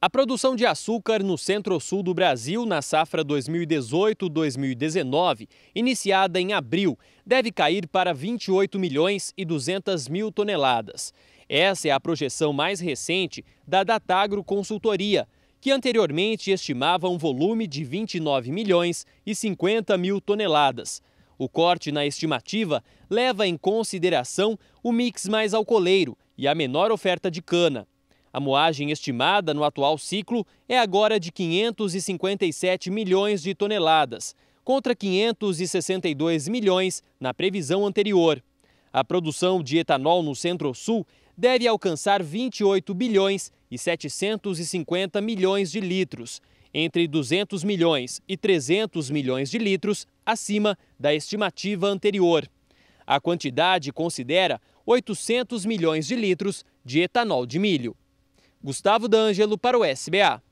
A produção de açúcar no centro-sul do Brasil na safra 2018-2019, iniciada em abril, deve cair para 28 milhões e 200 mil toneladas. Essa é a projeção mais recente da Datagro Consultoria, que anteriormente estimava um volume de 29 milhões e 50 mil toneladas. O corte na estimativa leva em consideração o mix mais alcooleiro e a menor oferta de cana. A moagem estimada no atual ciclo é agora de 557 milhões de toneladas, contra 562 milhões na previsão anterior. A produção de etanol no Centro-Sul deve alcançar 28 bilhões e 750 milhões de litros, entre 200 milhões e 300 milhões de litros acima da estimativa anterior. A quantidade considera 800 milhões de litros de etanol de milho. Gustavo D'Angelo para o SBA.